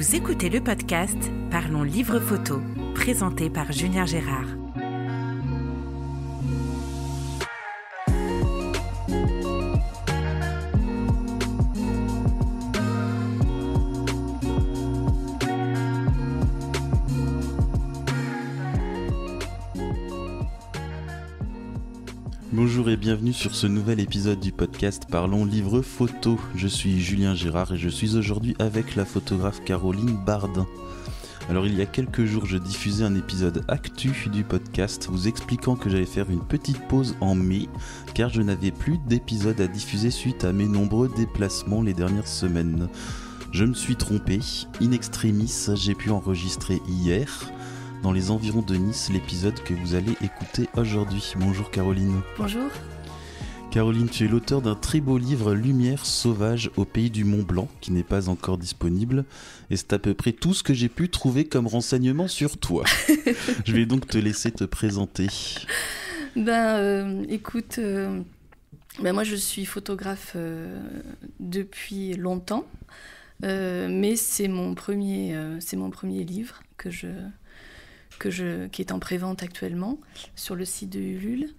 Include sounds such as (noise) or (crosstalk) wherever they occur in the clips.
Vous écoutez le podcast Parlons Livre Photo, présenté par Julien Gérard. sur ce nouvel épisode du podcast Parlons Livre Photo. Je suis Julien Gérard et je suis aujourd'hui avec la photographe Caroline Bardin. Alors il y a quelques jours je diffusais un épisode actu du podcast vous expliquant que j'allais faire une petite pause en mai car je n'avais plus d'épisode à diffuser suite à mes nombreux déplacements les dernières semaines. Je me suis trompé, in extremis j'ai pu enregistrer hier dans les environs de Nice l'épisode que vous allez écouter aujourd'hui. Bonjour Caroline. Bonjour. Caroline, tu es l'auteur d'un très beau livre Lumière sauvage au pays du Mont Blanc qui n'est pas encore disponible et c'est à peu près tout ce que j'ai pu trouver comme renseignement sur toi. (laughs) Je vais donc te laisser te présenter. Ben euh, écoute, euh, ben moi je suis photographe euh, depuis longtemps, mais c'est mon, premier, mon premier livre que je, que je, qui est en prévente actuellement sur le site de Ulule.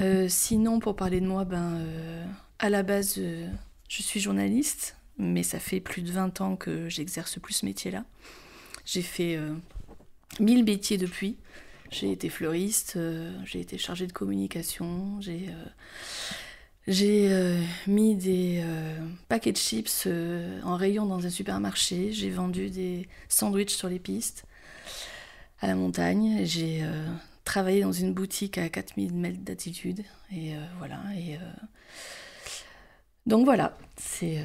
Euh, sinon, pour parler de moi, ben, euh, à la base, euh, je suis journaliste, mais ça fait plus de 20 ans que j'exerce plus ce métier-là. J'ai fait mille métiers depuis. J'ai été fleuriste, j'ai été chargée de communication, j'ai... mis des paquets de chips en rayon dans un supermarché. J'ai vendu des sandwiches sur les pistes à la montagne. J'ai Travailler dans une boutique à 4000 mètres d'altitude. Et euh, voilà. Et, euh, Donc voilà, c'est. Euh,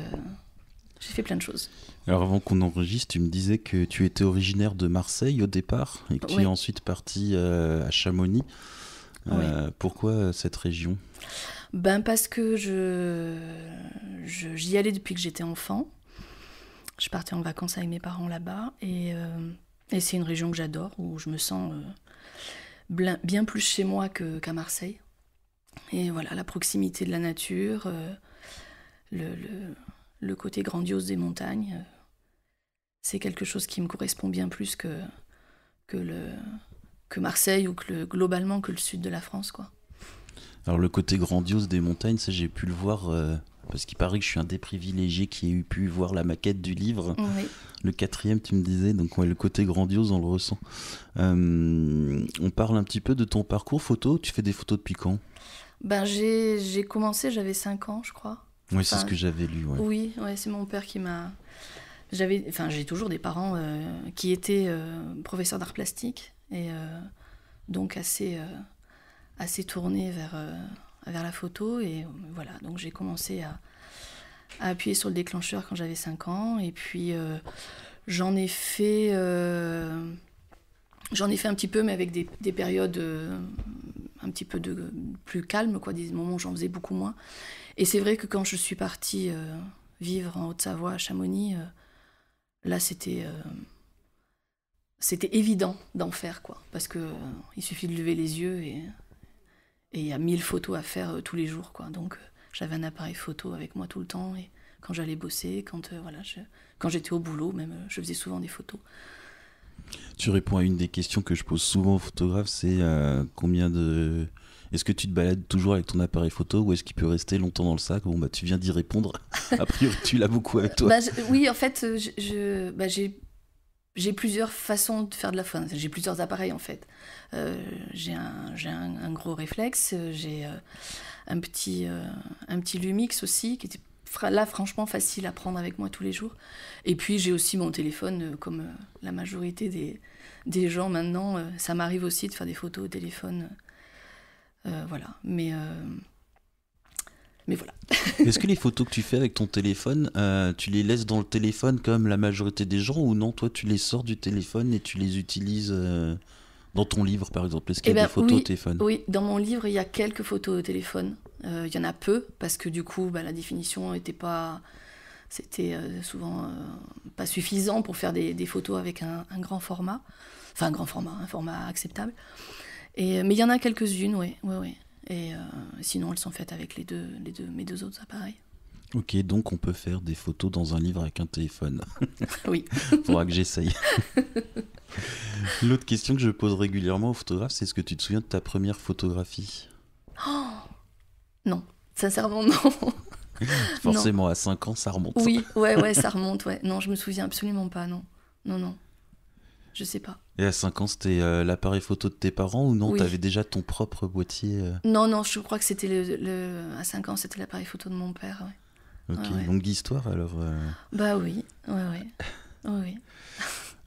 j'ai fait plein de choses. Alors avant qu'on enregistre, tu me disais que tu étais originaire de Marseille au départ et que tu es ensuite parti à Chamonix. Pourquoi cette région Ben parce que je j'y allais depuis que j'étais enfant. Je partais en vacances avec mes parents là-bas et, et c'est une région que j'adore où je me sens bien plus chez moi qu'à Marseille. Et voilà, la proximité de la nature, euh, le, le, côté grandiose des montagnes, euh, c'est quelque chose qui me correspond bien plus que, que, le, que Marseille ou que le, globalement que le sud de la France, quoi. Alors le côté grandiose des montagnes, ça j'ai pu le voir euh, parce qu'il paraît que je suis un des privilégiés qui ait pu voir la maquette du livre. Le quatrième, tu me disais, donc le côté grandiose, on le ressent. Euh, on parle un petit peu de ton parcours photo. Tu fais des photos depuis quand ben, j'ai commencé, j'avais 5 ans, je crois. Oui, c'est ce que j'avais lu. Oui, c'est mon père qui m'a. J'avais, enfin, j'ai toujours des parents euh, qui étaient professeurs d'art plastique et donc assez assez tournée vers, euh, vers la photo. Et euh, voilà, donc j'ai commencé à, appuyer sur le déclencheur quand j'avais 5 ans. Et puis euh, j'en ai fait. j'en ai fait un petit peu, mais avec des, des périodes un petit peu de, plus calmes, quoi, des moments où j'en faisais beaucoup moins. Et c'est vrai que quand je suis partie vivre en Haute-Savoie, à Chamonix, là c'était c'était évident d'en faire quoi parce que il suffit de lever les yeux et et il y a mille photos à faire euh, tous les jours, quoi. Donc euh, j'avais un appareil photo avec moi tout le temps. Et quand j'allais bosser, quand euh, voilà, quand j'étais au boulot, même, je faisais souvent des photos. Tu réponds à une des questions que je pose souvent aux photographes, c'est combien de est-ce que tu te balades toujours avec ton appareil photo ou est-ce qu'il peut rester longtemps dans le sac Bon, bah, tu viens d'y répondre. (laughs) A priori, tu l'as beaucoup avec toi. Bah, oui, en fait, j'ai je, je, bah, j'ai plusieurs façons de faire de la photo, J'ai plusieurs appareils en fait. Euh, j'ai un, gros réflexe, euh, j'ai euh, un, petit, un petit Lumix aussi, qui était là franchement facile à prendre avec moi tous les jours. Et puis j'ai aussi mon téléphone, comme la majorité des, des gens maintenant. ça m'arrive aussi de faire des photos au téléphone. voilà. Mais. Mais voilà. (laughs) Est-ce que les photos que tu fais avec ton téléphone, euh, tu les laisses dans le téléphone comme la majorité des gens ou non Toi, tu les sors du téléphone et tu les utilises euh, dans ton livre, par exemple Est-ce qu'il y a eh des ben photos au téléphone Oui, dans mon livre, il y a quelques photos au téléphone. Euh, il y en a peu parce que du coup, bah, la définition n'était pas. C'était souvent pas suffisant pour faire des, photos avec un, grand format. Enfin, un grand format, un format acceptable. Et, mais il y en a quelques-unes, oui. oui, oui. Et euh, sinon, elles sont faites avec les deux, les deux, mes deux autres appareils. Ok, donc on peut faire des photos dans un livre avec un téléphone. (laughs) oui. (laughs) Faudra que j'essaye. L'autre question que je pose régulièrement aux photographes, c'est est-ce que tu te souviens de ta première photographie oh Non, sincèrement non. (laughs) Forcément, à 5 ans, ça remonte. Oui, ouais, ouais, ça remonte, ouais. Non, je me souviens absolument pas, non. Non, non. Je sais pas. Et à 5 ans, c'était euh, l'appareil photo de tes parents ou non oui. Tu avais déjà ton propre boîtier euh? Non, non, je crois que c'était le, à 5 ans, c'était l'appareil photo de mon père. Ouais. Ok, longue histoire alors. Euh. Bah oui, ouais, oui.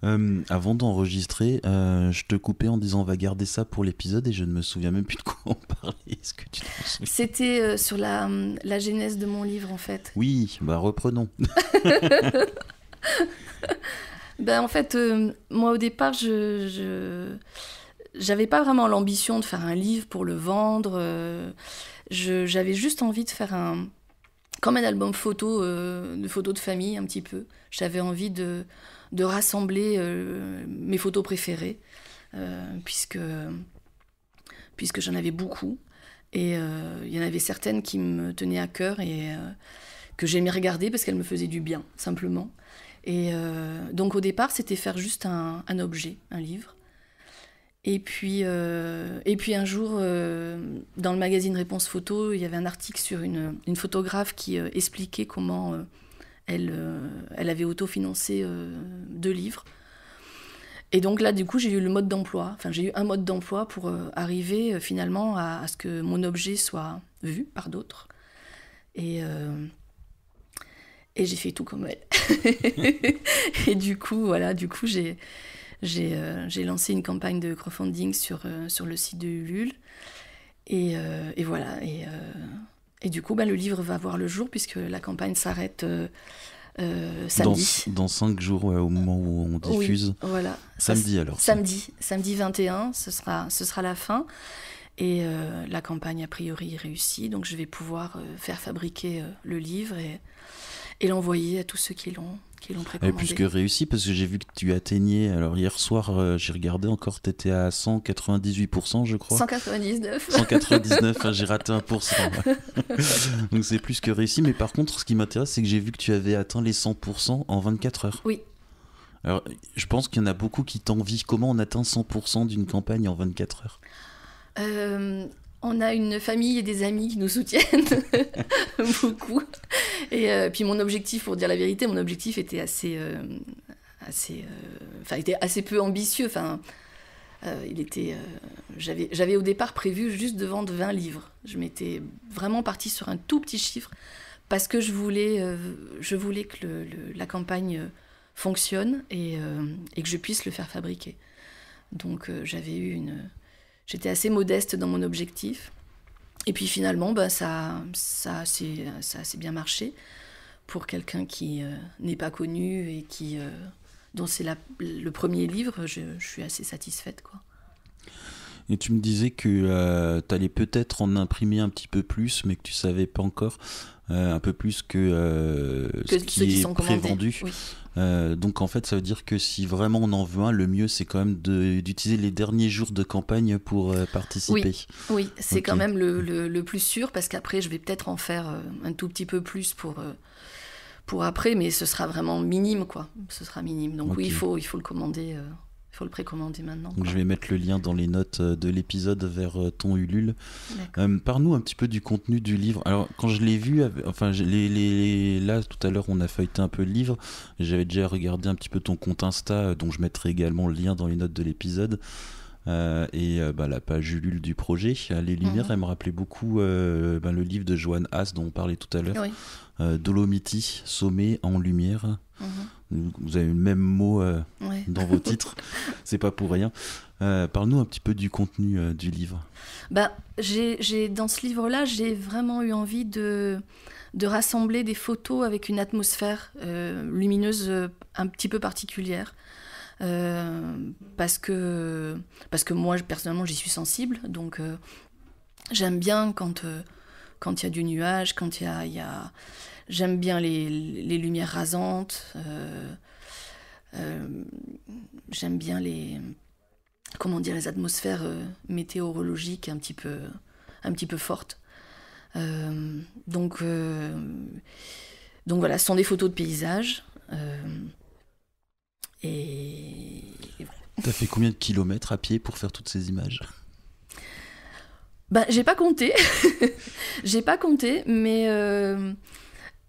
(laughs) avant d'enregistrer, je te coupais en disant on va garder ça pour l'épisode et je ne me souviens même plus de quoi on parlait. Est-ce que tu C'était sur la, hum, la, genèse de mon livre en fait. Oui, bah reprenons. (laughs) (laughs) ben, En fait, euh, moi, au départ, je... n'avais pas vraiment l'ambition de faire un livre pour le vendre. Euh, j'avais juste envie de faire un comme un album photo euh, de photos de famille un petit peu. J'avais envie de, rassembler mes photos préférées puisque puisque j'en avais beaucoup et il y en avait certaines qui me tenaient à cœur et que j'aimais regarder parce qu'elles me faisaient du bien simplement. Et euh, donc au départ, c'était faire juste un, objet, un livre. Et puis, euh, et puis un jour, euh, dans le magazine Réponse Photo, il y avait un article sur une, photographe qui expliquait comment elle, elle avait autofinancé deux livres. Et donc là, du coup, j'ai eu le mode d'emploi. Enfin, j'ai eu un mode d'emploi pour arriver finalement à, à, ce que mon objet soit vu par d'autres. Et et j'ai fait tout comme elle. (laughs) et du coup, voilà, du coup, j'ai, j'ai, euh, lancé une campagne de crowdfunding sur, euh, sur le site de Ulule. Et, euh, voilà. Et, et, du coup, bah, le livre va voir le jour puisque la campagne s'arrête samedi. Dans, cinq jours, au moment où on diffuse. voilà. Samedi alors. Samedi, samedi 21, ce sera, ce sera la fin. Et la campagne, a priori, réussie. Donc, je vais pouvoir faire fabriquer le livre et et l'envoyer à tous ceux qui l'ont qui l'ont précommandé. Et plus que réussi, parce que j'ai vu que tu atteignais, alors hier soir, euh, j'ai regardé encore, tu étais à 198%, je crois. 199. 199, hein, j'ai (laughs) raté 1%. Donc c'est plus que réussi, mais par contre, ce qui m'intéresse, c'est que j'ai vu que tu avais atteint les 100% en 24 heures. Oui. Alors, je pense qu'il y en a beaucoup qui t'envient. Comment on atteint 100% d'une campagne en 24 heures euh, On a une famille et des amis qui nous soutiennent (laughs) beaucoup. Et euh, puis mon objectif, pour dire la vérité, mon objectif était assez, euh, euh, assez, peu ambitieux. Enfin, il était, j'avais, au départ prévu juste de vendre 20 livres. Je m'étais vraiment parti sur un tout petit chiffre parce que je voulais, je voulais que la campagne fonctionne et, et, que je puisse le faire fabriquer. Donc j'avais eu une, j'étais assez modeste dans mon objectif. Et puis finalement, bah, ça, ça, c'est, c'est bien marché pour quelqu'un qui euh, n'est pas connu et qui, euh, dont c'est le premier livre. Je, suis assez satisfaite. Quoi. Et tu me disais que euh, tu allais peut-être en imprimer un petit peu plus, mais que tu savais pas encore. Euh, un peu plus que, euh, ce qui est euh, donc en fait, ça veut dire que si vraiment on en veut un, le mieux c'est quand même d'utiliser les derniers jours de campagne pour participer. Oui, c'est quand même le, plus sûr parce qu'après je vais peut-être en faire un tout petit peu plus pour, pour après, mais ce sera vraiment minime quoi. Ce sera minime. Donc oui, il faut, il faut le commander faut le précommander maintenant. Donc je vais mettre le lien dans les notes euh, de l'épisode vers euh, ton Ulule. par euh, Parle-nous un petit peu du contenu du livre. Alors, quand je l'ai vu, enfin, les, les, là, tout à l'heure, on a feuilleté un peu le livre. J'avais déjà regardé un petit peu ton compte Insta, dont je mettrai également le lien dans les notes de l'épisode. et bah, la page Ulule du projet, Les Lumières, mhm. elle me rappelait beaucoup bah, le livre de Joanne Haas dont on parlait tout à l'heure. Oui. Euh, Dolomiti, sommet en lumière. Mhm. Vous avez le même mot euh, dans vos (laughs) titres, c'est pas pour rien. Euh, parle-nous un petit peu du contenu du livre. Bah, j'ai dans ce livre-là, j'ai vraiment eu envie de de rassembler des photos avec une atmosphère lumineuse un petit peu particulière. parce, que, parce que moi, personnellement, j'y suis sensible. Donc, j'aime bien quand quand il y a du nuage, quand il y a... J'aime bien les, lumières rasantes, euh, euh, j'aime bien les... Comment dire, les atmosphères euh, météorologiques un petit peu, un petit peu fortes. donc, donc voilà, ce sont des photos de paysages. et, T'as fait combien de kilomètres à pied pour faire toutes ces images bah, j'ai pas compté. (laughs) j'ai pas compté, mais euh,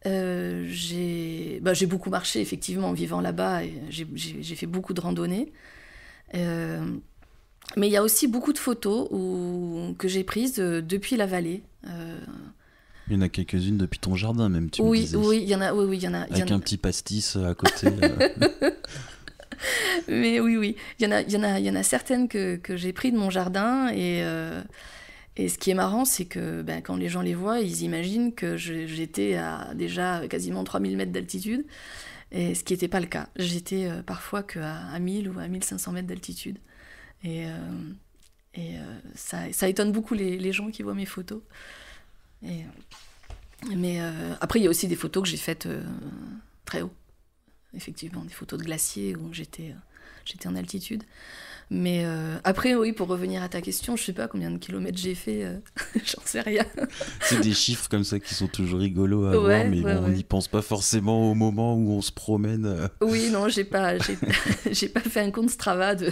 euh, bah, j'ai beaucoup marché, effectivement, en vivant là-bas. J'ai fait beaucoup de randonnées. Euh, mais il y a aussi beaucoup de photos que j'ai prises depuis la vallée. Il y en a quelques-unes depuis ton jardin, même, tu me disais. Oui, il y en a. Oui, il y en a Avec un petit pastis à côté. (laughs) mais oui, oui. Il y, en a, il, y y en a certaines que, que j'ai prises de mon jardin et. Et ce qui est marrant, c'est que ben, quand les gens les voient, ils imaginent que j'étais à déjà quasiment 3000 mètres d'altitude, et ce qui n'était pas le cas. J'étais euh, parfois qu'à à 1000 ou à 1500 mètres d'altitude. Et, euh, euh, ça, étonne beaucoup les, gens qui voient mes photos. mais après, il y a aussi des photos que j'ai faites très haut. Effectivement, des photos de glaciers où j'étais j'étais en altitude. Mais euh, après, oui, pour revenir à ta question, je sais pas combien de kilomètres j'ai fait, euh, (laughs) j'en sais rien. C'est des chiffres comme ça qui sont toujours rigolos à mais on n'y pense pas forcément au moment où on se promène. Euh. Oui, non, j'ai pas, (laughs) (laughs) j'ai, pas fait un compte Strava de,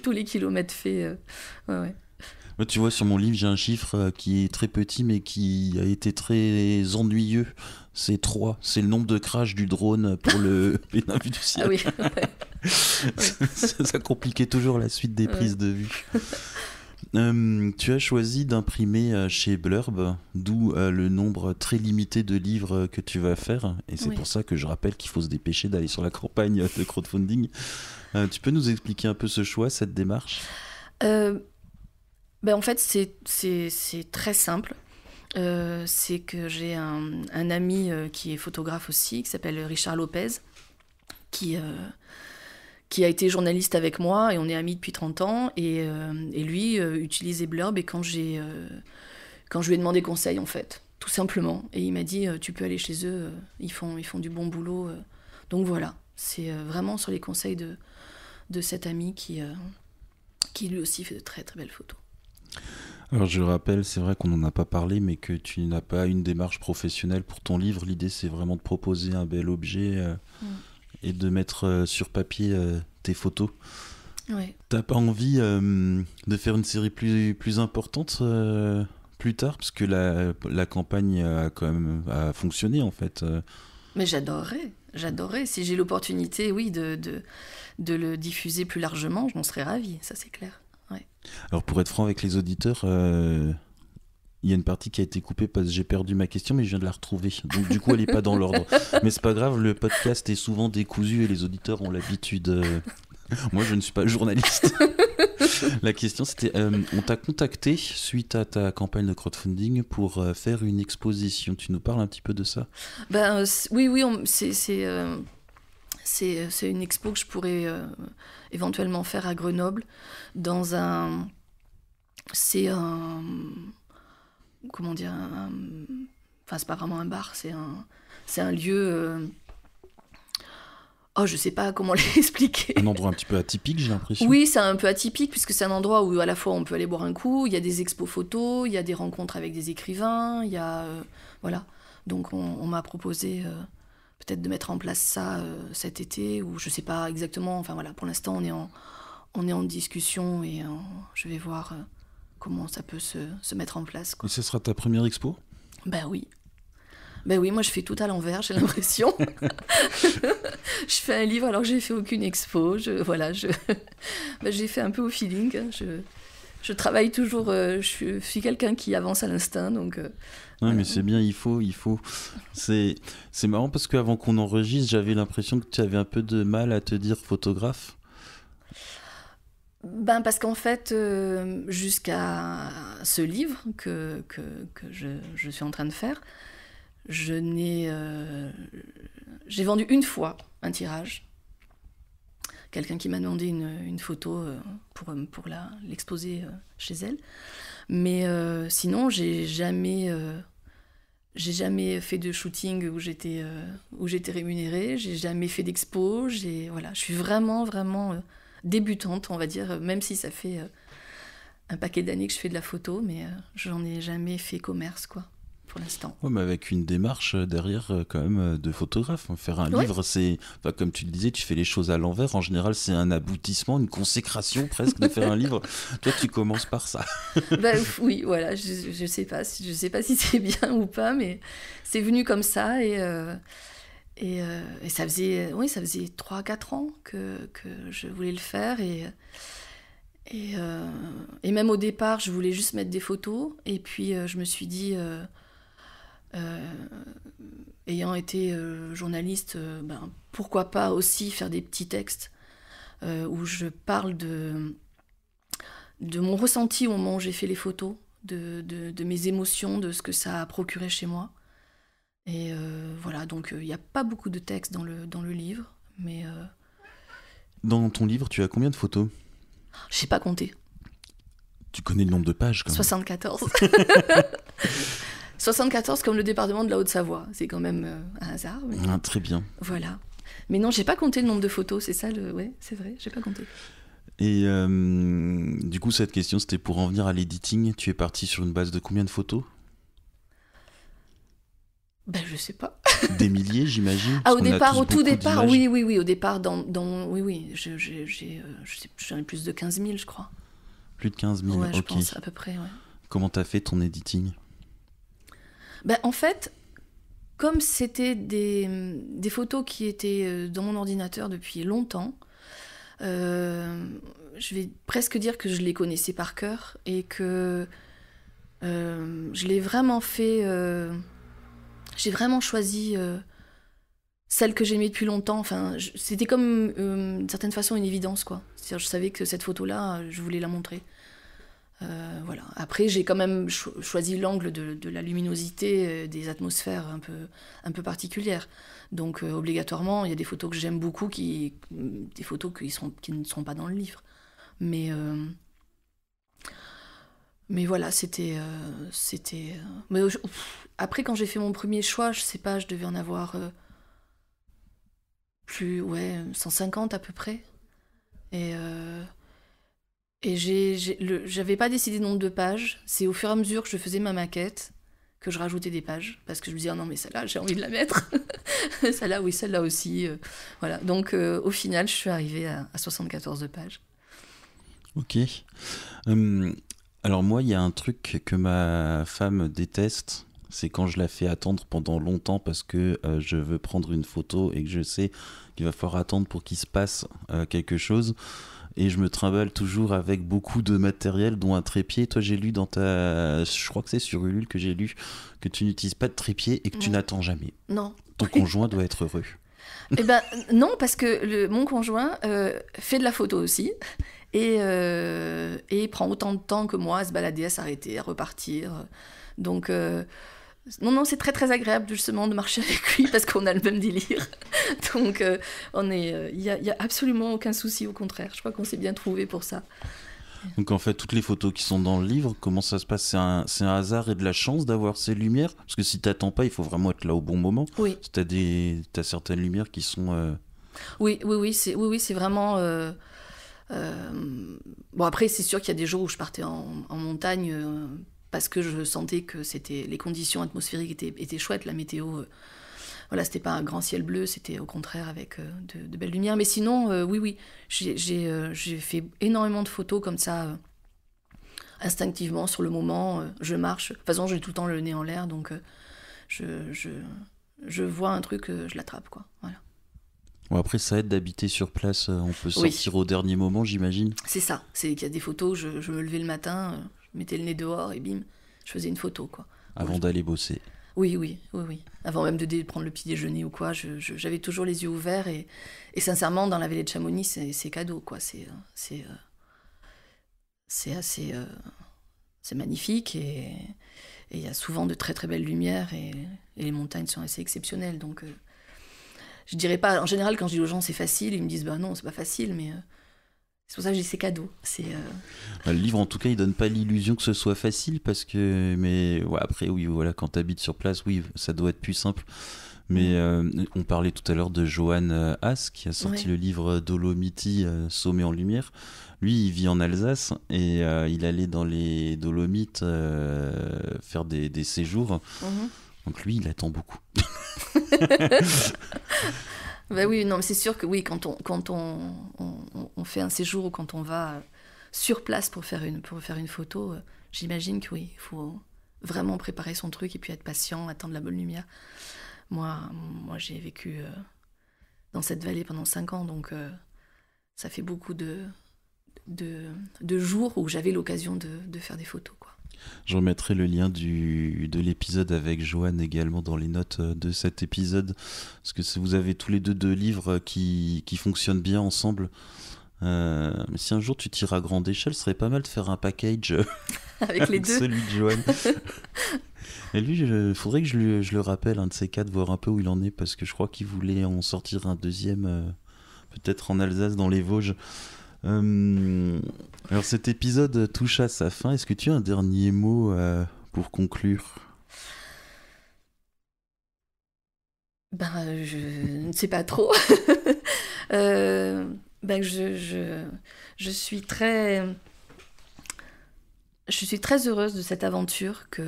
tous les kilomètres faits. ouais tu vois, sur mon livre, j'ai un chiffre euh, qui est très petit, mais qui a été très ennuyeux. C'est 3. C'est le nombre de crashs du drone pour le péninsule du ciel. Ah oui, (laughs) ça, compliquait toujours la suite des prises de vue. (laughs) Euh, tu as choisi d'imprimer euh, chez Blurb, d'où le nombre très limité de livres que tu vas faire. Et c'est pour ça que je rappelle qu'il faut se dépêcher d'aller sur la campagne de crowdfunding. tu peux nous expliquer un peu ce choix, cette démarche ben, en fait, c'est très simple. Euh, c'est que j'ai un, ami euh, qui est photographe aussi, qui s'appelle Richard Lopez, euh, qui, a été journaliste avec moi et on est amis depuis 30 ans. Et, lui utilisait Blurb et quand, j'ai quand je lui ai demandé conseil, en fait, tout simplement. Et il m'a dit Tu peux aller chez eux, ils, font, ils font du bon boulot. Donc voilà, c'est vraiment sur les conseils de, de cet ami qui, qui lui aussi fait de très très belles photos. Alors je rappelle, c'est vrai qu'on n'en a pas parlé, mais que tu n'as pas une démarche professionnelle pour ton livre. L'idée, c'est vraiment de proposer un bel objet euh, mm. et de mettre euh, sur papier euh, tes photos. Ouais. T'as pas envie de faire une série plus, plus importante plus tard, parce que la, campagne a quand même fonctionné en fait. Mais j'adorerais, j'adorerais. Si j'ai l'opportunité, oui, de, de, de, le diffuser plus largement, je m'en serais ravi. ça c'est clair. Alors pour être franc avec les auditeurs, euh, il y a une partie qui a été coupée parce que j'ai perdu ma question, mais je viens de la retrouver. Donc du coup, elle n'est pas dans l'ordre. (laughs) Mais c'est pas grave, le podcast est souvent décousu et les auditeurs ont l'habitude. Euh. Moi, je ne suis pas journaliste. (laughs) La question, c'était euh, on t'a contacté suite à ta campagne de crowdfunding pour faire une exposition. Tu nous parles un petit peu de ça ben, oui, oui, c'est- euh, c'est une expo que je pourrais euh, éventuellement faire à Grenoble dans un... C'est un... Comment dire Enfin, c'est pas vraiment un bar, c'est un, un lieu... Euh, oh, je sais pas comment (laughs) l'expliquer. Un endroit un petit peu atypique, j'ai l'impression. Oui, c'est un peu atypique puisque c'est un endroit où à la fois on peut aller boire un coup, il y a des expos photos, il y a des rencontres avec des écrivains, il y a voilà. Donc on, m'a proposé peut-être de mettre en place ça euh, cet été ou je sais pas exactement. Enfin voilà, pour l'instant on est en on est en discussion et je vais voir euh, comment ça peut se, se mettre en place. Et ce sera ta première expo Ben oui. Ben oui, moi je fais tout à l'envers, j'ai l'impression. (laughs) je fais un livre alors que j'ai fait aucune expo. Je, voilà, je, ben, j'ai fait un peu au feeling. Hein, je, je travaille toujours, euh, je suis, quelqu'un qui avance à l'instinct, donc. Euh, mais c'est bien, il faut, il faut. C'est, c'est marrant parce qu'avant qu'on enregistre, j'avais l'impression que tu avais un peu de mal à te dire photographe. Ben parce qu'en fait, euh, jusqu'à ce livre que, que, que je, je, suis en train de faire, je n'ai, j'ai vendu une fois un tirage quelqu'un qui m'a demandé une, une photo euh, pour, euh, pour l'exposer euh, chez elle. Mais sinon, j'ai jamais, j'ai jamais fait de shooting où j'étais où j'étais rémunérée. J'ai jamais fait d'expo. voilà, je suis vraiment vraiment débutante, on va dire, même si ça fait un paquet d'années que je fais de la photo, mais j'en ai jamais fait commerce quoi pour l'instant. Oui, mais avec une démarche euh, derrière euh, quand même euh, de photographe. Hein. Faire un livre, c'est, comme tu le disais, tu fais les choses à l'envers. En général, c'est un aboutissement, une consécration presque de faire un livre. (laughs) Toi, tu commences par ça. Bah, (laughs) oui, voilà, je, ne sais pas, je sais pas si c'est bien ou pas, mais c'est venu comme ça et. Et, ça faisait, oui, ça faisait 3-4 ans que, que, je voulais le faire. Et, et, même au départ, je voulais juste mettre des photos. Et puis, je me suis dit, euh, ayant été euh, journaliste, euh, ben, pourquoi pas aussi faire des petits textes où je parle de, de mon ressenti au moment où j'ai fait les photos, de, de, mes émotions, de ce que ça a procuré chez moi. Et voilà, donc il n'y a pas beaucoup de textes dans le, dans le livre, mais... Dans ton livre, tu as combien de photos Je sais pas compté. Tu connais le nombre de pages quand même. 74. (laughs) 74 comme le département de la Haute-Savoie. C'est quand même euh, un hasard. Ah, très bien. Voilà. Mais non, j'ai pas compté le nombre de photos, c'est ça le. c'est vrai, j'ai pas compté. Et euh, du coup, cette question, c'était pour en venir à l'editing. Tu es parti sur une base de combien de photos ben, je sais pas. (laughs) Des milliers, j'imagine. Ah, au départ, au tout départ, oui, oui, oui, au départ, dans, dans oui, oui, euh, j'en ai, plus de 15 000, je crois. Plus de 15 000, ok. je pense, à peu près, ouais. Comment t'as fait ton editing bah, en fait, comme c'était des, photos qui étaient euh, dans mon ordinateur depuis longtemps, euh, je vais presque dire que je les connaissais par cœur et que euh, je l'ai vraiment fait. j'ai vraiment choisi celle que j'aimais depuis longtemps. Enfin, c'était comme d'une certaine façon une évidence, quoi. je savais que cette photo-là, je voulais la montrer. Euh, voilà. Après, j'ai quand même choisi l'angle de, la luminosité, euh, des atmosphères un peu, un peu particulières. Donc, euh, obligatoirement, il y a des photos que j'aime beaucoup, qui, mm, des photos qui, ne sont pas dans le livre. Mais, mais voilà, c'était. après, quand j'ai fait mon premier choix, je sais pas, je devais en avoir plus, ouais, 150 à peu près. Et. Et j'avais pas décidé le nombre de pages. C'est au fur et à mesure que je faisais ma maquette que je rajoutais des pages parce que je me disais ah non mais celle-là j'ai envie de la mettre (laughs) celle-là oui celle-là aussi euh, voilà donc euh, au final je suis arrivée à, 74 pages ok euh, alors moi il y a un truc que ma femme déteste c'est quand je la fais attendre pendant longtemps parce que je veux prendre une photo et que je sais qu'il va falloir attendre pour qu'il se passe quelque chose et je me trimballe toujours avec beaucoup de matériel, dont un trépied. Toi, j'ai lu dans ta. Je crois que c'est sur Ulule que j'ai lu que tu n'utilises pas de trépied et que tu n'attends jamais. Non. Ton (laughs) conjoint doit être heureux. Eh ben non, parce que le, mon conjoint euh, fait de la photo aussi et, euh, et prend autant de temps que moi à se balader, à s'arrêter, à repartir. Donc. Euh, non, non, c'est très très agréable justement de marcher (laughs) avec lui parce qu'on a le même délire. (laughs) Donc, euh, on est, euh, il n'y a, y a, absolument aucun souci, au contraire. Je crois qu'on s'est bien trouvé pour ça. Donc, en fait, toutes les photos qui sont dans le livre, comment ça se passe C'est un, hasard et de la chance d'avoir ces lumières Parce que si tu n'attends pas, il faut vraiment être là au bon moment. Oui. Tu as, certaines lumières qui sont. Euh, oui, oui, oui, c'est oui, c'est vraiment. Bon, après, c'est sûr qu'il y a des jours où je partais en montagne parce que je sentais que c'était les conditions atmosphériques étaient, étaient chouettes, la météo. ce euh, voilà, c'était pas un grand ciel bleu, c'était au contraire avec euh, de, belles lumières. Mais sinon, euh, oui, oui, j'ai fait énormément de photos comme ça, instinctivement, sur le moment. je marche. De toute façon, j'ai tout le temps le nez en l'air, donc je, je, vois un truc, je l'attrape, quoi. Voilà. Bon, après, ça aide d'habiter sur place. On peut sortir au dernier moment, j'imagine. C'est ça. C'est qu'il y a des photos, je, je me levais le matin, je mettais le nez dehors et bim, je faisais une photo, quoi. Avant d'aller bosser. Oui, oui, oui, oui. Avant même de prendre le petit déjeuner ou quoi, j'avais toujours les yeux ouverts et, et, sincèrement, dans la vallée de Chamonix, c'est cadeau, quoi. C'est c'est euh, assez euh, c'est magnifique et il y a souvent de très très belles lumières et, les montagnes sont assez exceptionnelles, donc. Euh, je dirais pas, en général, quand je dis aux gens c'est facile, ils me disent bah non, c'est pas facile, mais c'est pour ça que j'ai ces cadeaux. C'est euh, Le livre, en tout cas, il donne pas l'illusion que ce soit facile parce que, mais après, oui, voilà, quand tu habites sur place, oui, ça doit être plus simple. Mais euh, on parlait tout à l'heure de Johan euh, Haas qui a sorti le livre Dolomiti, Sommet en lumière. Lui, il vit en Alsace et il allait dans les Dolomites faire des, séjours. Mhm. Donc lui, il attend beaucoup. (laughs) (laughs) Bah oui, non, mais c'est sûr que oui, quand on, quand on, fait un séjour ou quand on va sur place pour faire une, pour faire une photo, euh, j'imagine que oui, il faut vraiment préparer son truc et puis être patient, attendre la bonne lumière. Moi, moi j'ai vécu euh, dans cette vallée pendant 5 ans, donc euh, ça fait beaucoup de, de, jours où j'avais l'occasion de, de faire des photos. Je remettrai le lien du, de l'épisode avec Joanne également dans les notes euh, de cet épisode. Parce que si vous avez tous les deux deux livres euh, qui, qui fonctionnent bien ensemble, euh, mais si un jour tu tires à grande échelle, ce serait pas mal de faire un package (laughs) avec, les (laughs) deux. celui de Joanne. (laughs) Et lui, il faudrait que je, lui, je, le rappelle, un de ces quatre, voir un peu où il en est, parce que je crois qu'il voulait en sortir un deuxième, peut-être en Alsace, dans les Vosges. Euh, alors cet épisode touche à sa fin. Est-ce que tu as un dernier mot euh, pour conclure Ben, euh, je ne sais pas trop. (laughs) ben, je, je, suis très... Je suis très heureuse de cette aventure que,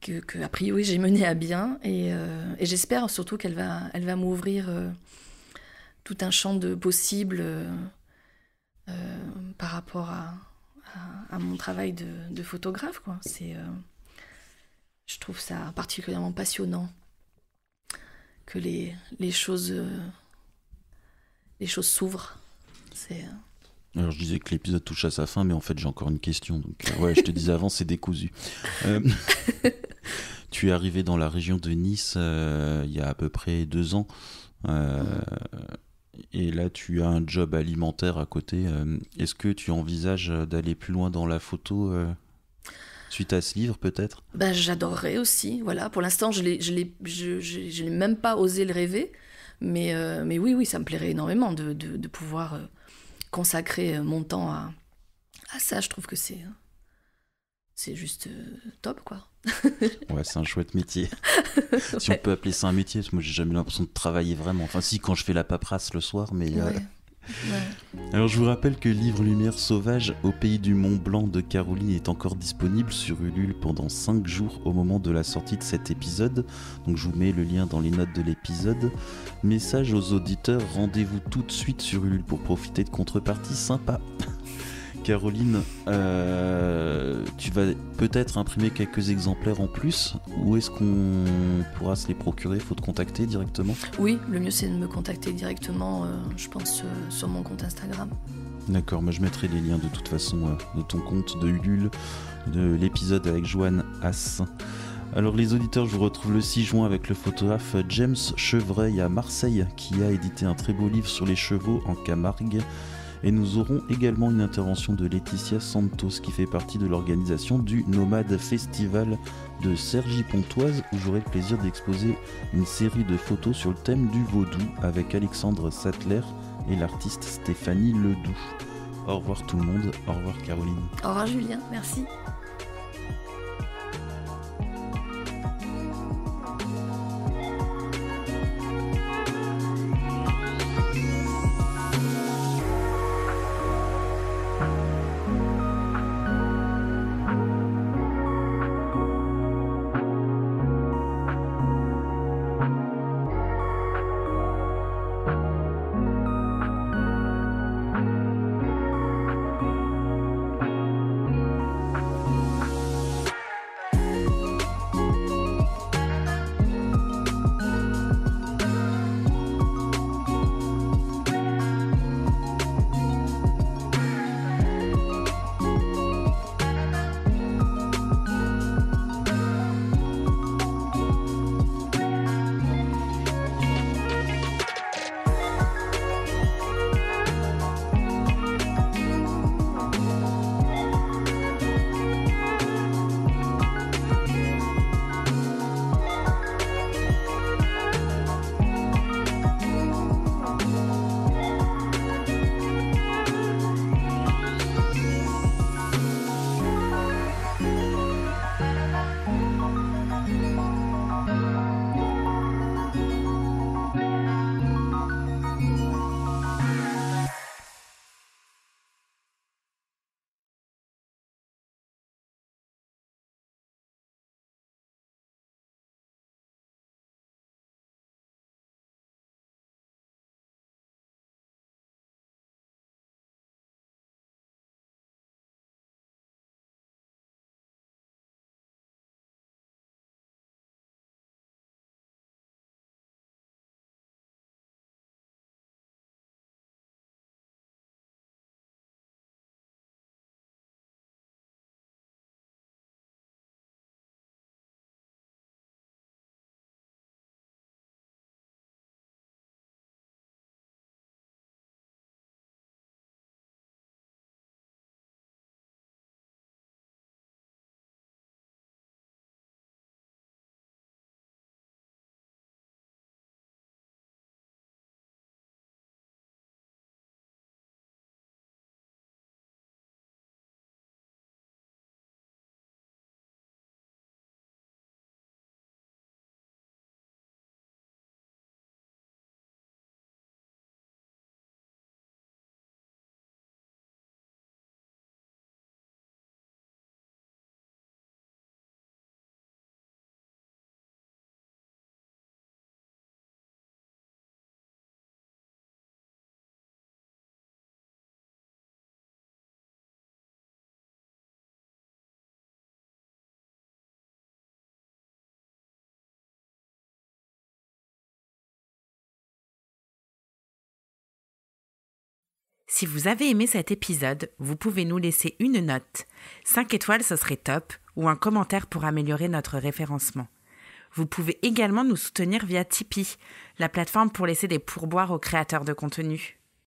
que, que, a priori j'ai menée à bien et, et j'espère surtout qu'elle va, elle va m'ouvrir tout un champ de possibles euh, euh, par rapport à, mon travail de, photographe. Quoi. C'est, euh, je trouve ça particulièrement passionnant que les, choses s'ouvrent. alors je disais que l'épisode touche à sa fin, mais en fait j'ai encore une question. ouais, je te disais avant, c'est décousu. (laughs) tu es arrivé dans la région de Nice il y a à peu près deux ans et là tu as un job alimentaire à côté. Euh, est-ce que tu envisages d'aller plus loin dans la photo euh, suite à ce livre peut-être ben, J'adorerais aussi, voilà. Pour l'instant, je n'ai je même pas osé le rêver, mais, euh, mais oui, oui, ça me plairait énormément de, pouvoir consacrer mon temps à, à ça. Je trouve que c'est hein, c'est juste euh, top, quoi. (laughs) ouais, c'est un chouette métier. (laughs) si on peut appeler ça un métier, parce que moi j'ai jamais l'impression de travailler vraiment. Enfin, si, quand je fais la paperasse le soir, mais. Euh, (laughs) Alors je vous rappelle que Livre Lumière Sauvage au pays du Mont Blanc de Caroline est encore disponible sur Ulule pendant 5 jours au moment de la sortie de cet épisode. Donc je vous mets le lien dans les notes de l'épisode. Message aux auditeurs, rendez-vous tout de suite sur Ulule pour profiter de contrepartie sympa. Caroline, euh, tu vas peut-être imprimer quelques exemplaires en plus Ou est-ce qu'on pourra se les procurer Faut te contacter directement Oui, le mieux c'est de me contacter directement, euh, je pense, euh, sur mon compte Instagram. D'accord, moi je mettrai les liens de toute façon euh, de ton compte, de Ulule, de l'épisode avec Joanne Ass. Alors les auditeurs, je vous retrouve le 6 juin avec le photographe James Chevreuil à Marseille qui a édité un très beau livre sur les chevaux en Camargue. Et nous aurons également une intervention de Laetitia Santos qui fait partie de l'organisation du Nomade Festival de Sergi Pontoise où j'aurai le plaisir d'exposer une série de photos sur le thème du vaudou avec Alexandre Sattler et l'artiste Stéphanie Ledoux. Au revoir tout le monde, au revoir Caroline. Au revoir Julien, merci. Si vous avez aimé cet épisode, vous pouvez nous laisser une note. 5 étoiles, ce serait top, ou un commentaire pour améliorer notre référencement. Vous pouvez également nous soutenir via Tipeee, la plateforme pour laisser des pourboires aux créateurs de contenu.